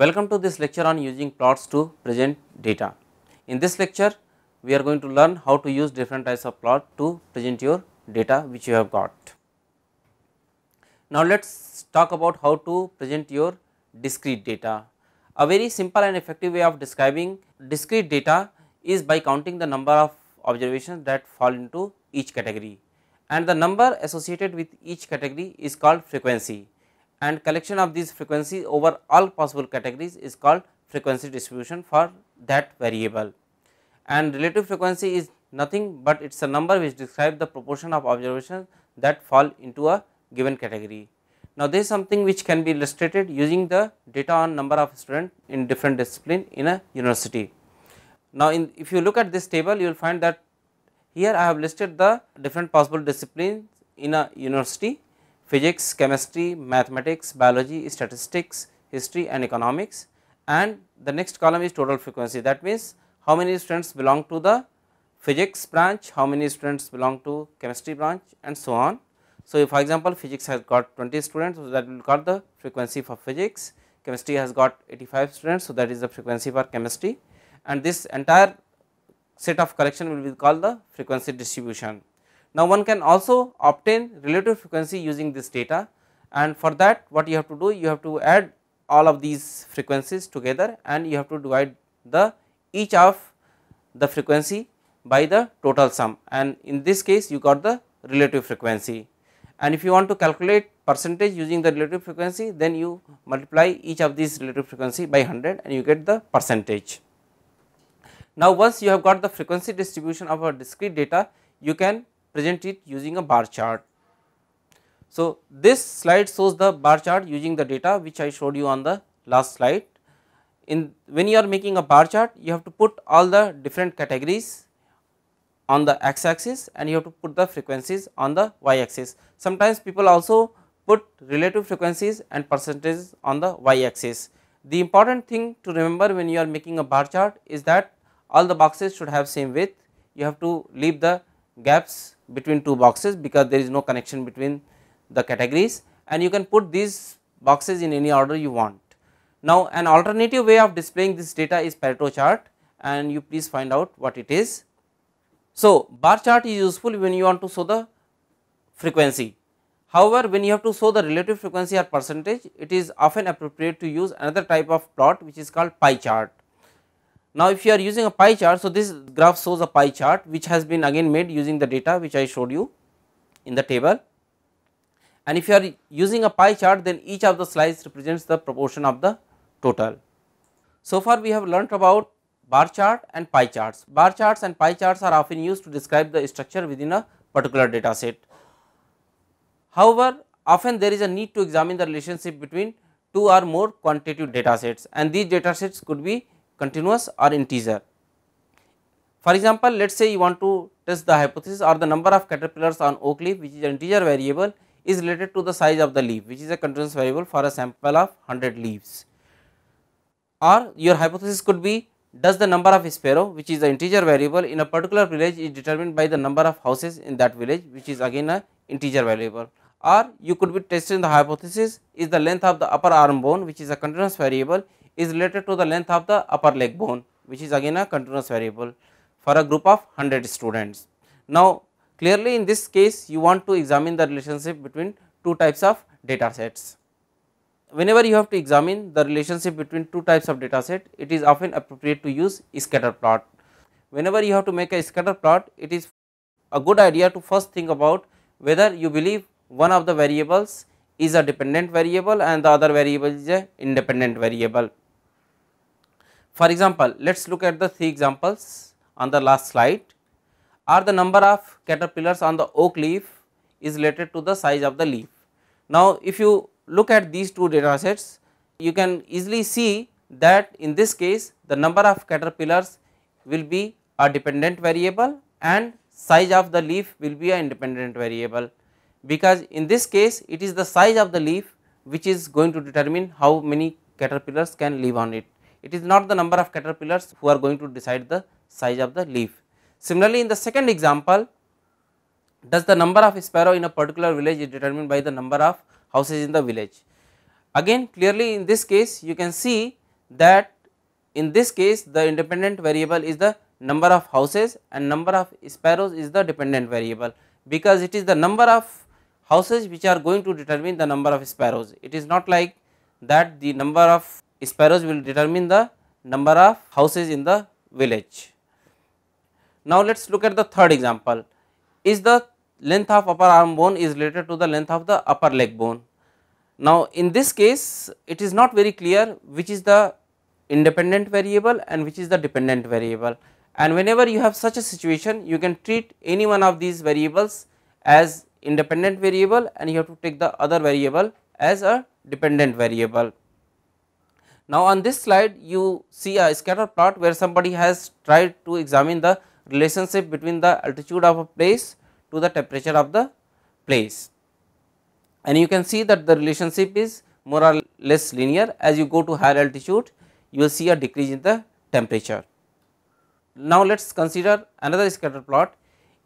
Welcome to this lecture on using plots to present data. In this lecture, we are going to learn how to use different types of plot to present your data which you have got. Now, let us talk about how to present your discrete data. A very simple and effective way of describing discrete data is by counting the number of observations that fall into each category and the number associated with each category is called frequency and collection of these frequencies over all possible categories is called frequency distribution for that variable. And relative frequency is nothing but it is a number which describes the proportion of observations that fall into a given category. Now, this is something which can be illustrated using the data on number of students in different discipline in a university. Now, in, if you look at this table you will find that here I have listed the different possible disciplines in a university physics, chemistry, mathematics, biology, statistics, history and economics and the next column is total frequency that means how many students belong to the physics branch, how many students belong to chemistry branch and so on. So, for example, physics has got 20 students so that will got the frequency for physics, chemistry has got 85 students so that is the frequency for chemistry and this entire set of collection will be called the frequency distribution. Now, one can also obtain relative frequency using this data and for that what you have to do you have to add all of these frequencies together and you have to divide the each of the frequency by the total sum and in this case you got the relative frequency. And if you want to calculate percentage using the relative frequency then you multiply each of these relative frequency by 100 and you get the percentage. Now, once you have got the frequency distribution of a discrete data you can present it using a bar chart. So, this slide shows the bar chart using the data which I showed you on the last slide. In when you are making a bar chart, you have to put all the different categories on the x axis and you have to put the frequencies on the y axis. Sometimes people also put relative frequencies and percentages on the y axis. The important thing to remember when you are making a bar chart is that all the boxes should have same width, you have to leave the gaps between two boxes because there is no connection between the categories and you can put these boxes in any order you want. Now, an alternative way of displaying this data is Pareto chart and you please find out what it is. So, bar chart is useful when you want to show the frequency. However, when you have to show the relative frequency or percentage, it is often appropriate to use another type of plot which is called pie chart. Now, if you are using a pie chart, so this graph shows a pie chart which has been again made using the data which I showed you in the table. And if you are using a pie chart, then each of the slices represents the proportion of the total. So far, we have learnt about bar chart and pie charts. Bar charts and pie charts are often used to describe the structure within a particular data set. However, often there is a need to examine the relationship between two or more quantitative data sets and these data sets could be continuous or integer. For example, let us say you want to test the hypothesis or the number of caterpillars on oak leaf which is an integer variable is related to the size of the leaf which is a continuous variable for a sample of 100 leaves. Or your hypothesis could be does the number of sparrow which is an integer variable in a particular village is determined by the number of houses in that village which is again a integer variable or you could be testing the hypothesis is the length of the upper arm bone which is a continuous variable is related to the length of the upper leg bone which is again a continuous variable for a group of 100 students. Now, clearly in this case you want to examine the relationship between two types of data sets. Whenever you have to examine the relationship between two types of data set, it is often appropriate to use scatter plot. Whenever you have to make a scatter plot, it is a good idea to first think about whether you believe one of the variables is a dependent variable and the other variable is a independent variable. For example, let us look at the three examples on the last slide. Are the number of caterpillars on the oak leaf is related to the size of the leaf. Now, if you look at these two data sets, you can easily see that in this case the number of caterpillars will be a dependent variable and size of the leaf will be an independent variable because in this case it is the size of the leaf which is going to determine how many caterpillars can live on it. It is not the number of caterpillars who are going to decide the size of the leaf. Similarly, in the second example, does the number of sparrow in a particular village is determined by the number of houses in the village. Again clearly in this case you can see that in this case the independent variable is the number of houses and number of sparrows is the dependent variable because it is the number of houses which are going to determine the number of sparrows. It is not like that the number of sparrows will determine the number of houses in the village. Now, let us look at the third example. Is the length of upper arm bone is related to the length of the upper leg bone. Now, in this case it is not very clear which is the independent variable and which is the dependent variable and whenever you have such a situation you can treat any one of these variables as independent variable and you have to take the other variable as a dependent variable. Now, on this slide you see a scatter plot where somebody has tried to examine the relationship between the altitude of a place to the temperature of the place. And you can see that the relationship is more or less linear as you go to higher altitude you will see a decrease in the temperature. Now, let us consider another scatter plot.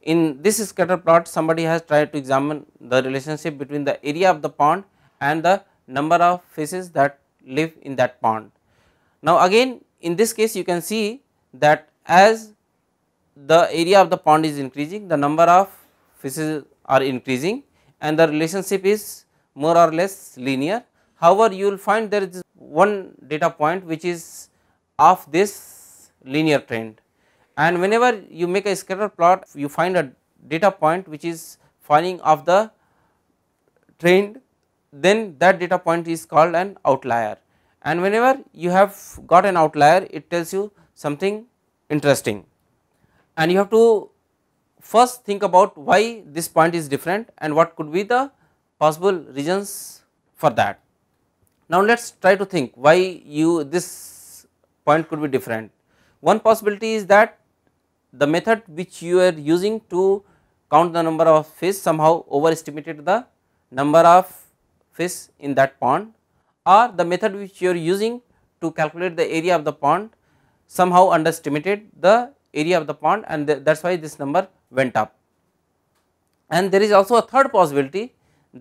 In this scatter plot somebody has tried to examine the relationship between the area of the pond and the number of faces that live in that pond. Now again in this case you can see that as the area of the pond is increasing the number of fishes are increasing and the relationship is more or less linear. However, you will find there is one data point which is of this linear trend and whenever you make a scatter plot you find a data point which is falling off the trend then that data point is called an outlier and whenever you have got an outlier it tells you something interesting and you have to first think about why this point is different and what could be the possible reasons for that. Now, let us try to think why you this point could be different. One possibility is that the method which you are using to count the number of fish somehow overestimated the number of fish in that pond or the method which you are using to calculate the area of the pond somehow underestimated the area of the pond and th that is why this number went up. And there is also a third possibility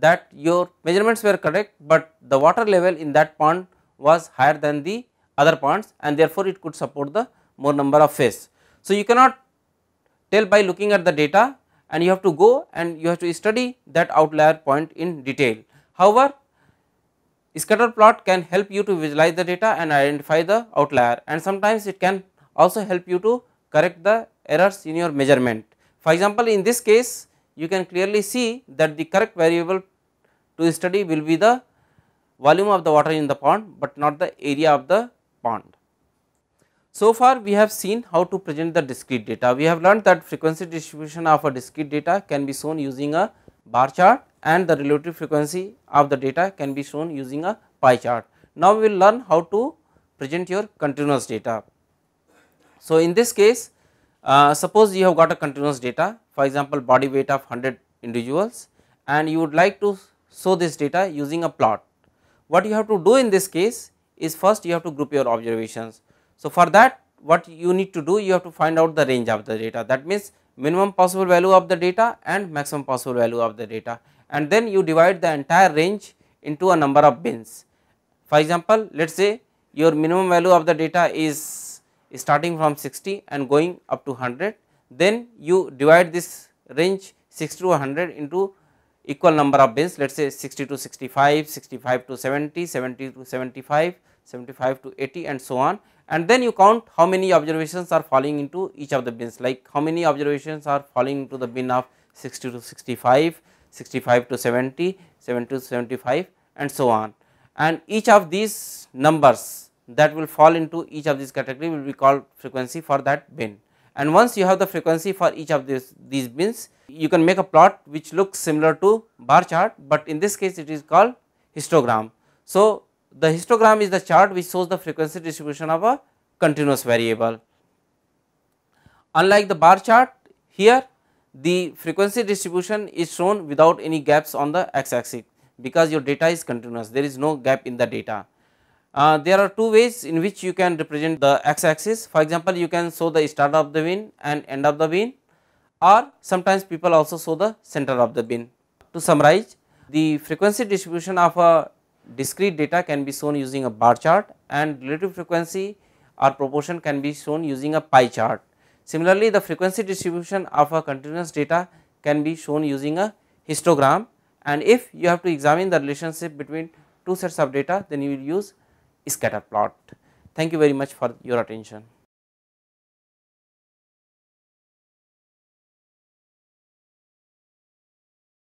that your measurements were correct, but the water level in that pond was higher than the other ponds and therefore, it could support the more number of fish. So, you cannot tell by looking at the data and you have to go and you have to study that outlier point in detail. However, scatter plot can help you to visualize the data and identify the outlier and sometimes it can also help you to correct the errors in your measurement. For example, in this case you can clearly see that the correct variable to study will be the volume of the water in the pond, but not the area of the pond. So far we have seen how to present the discrete data. We have learned that frequency distribution of a discrete data can be shown using a bar chart and the relative frequency of the data can be shown using a pie chart. Now, we will learn how to present your continuous data. So, in this case uh, suppose you have got a continuous data for example, body weight of 100 individuals and you would like to show this data using a plot. What you have to do in this case is first you have to group your observations. So, for that what you need to do you have to find out the range of the data that means minimum possible value of the data and maximum possible value of the data and then you divide the entire range into a number of bins. For example, let us say your minimum value of the data is starting from 60 and going up to 100, then you divide this range 60 to 100 into equal number of bins let us say 60 to 65, 65 to 70, 70 to 75, 75 to 80 and so on and then you count how many observations are falling into each of the bins like how many observations are falling into the bin of 60 to 65, 65 to 70, 70 to 75 and so on. And each of these numbers that will fall into each of these category will be called frequency for that bin. And once you have the frequency for each of these, these bins, you can make a plot which looks similar to bar chart, but in this case it is called histogram. So, the histogram is the chart which shows the frequency distribution of a continuous variable. Unlike the bar chart, here the frequency distribution is shown without any gaps on the x axis because your data is continuous there is no gap in the data. Uh, there are two ways in which you can represent the x axis for example you can show the start of the bin and end of the bin or sometimes people also show the center of the bin. To summarize the frequency distribution of a discrete data can be shown using a bar chart and relative frequency or proportion can be shown using a pie chart. Similarly, the frequency distribution of a continuous data can be shown using a histogram and if you have to examine the relationship between two sets of data then you will use scatter plot. Thank you very much for your attention.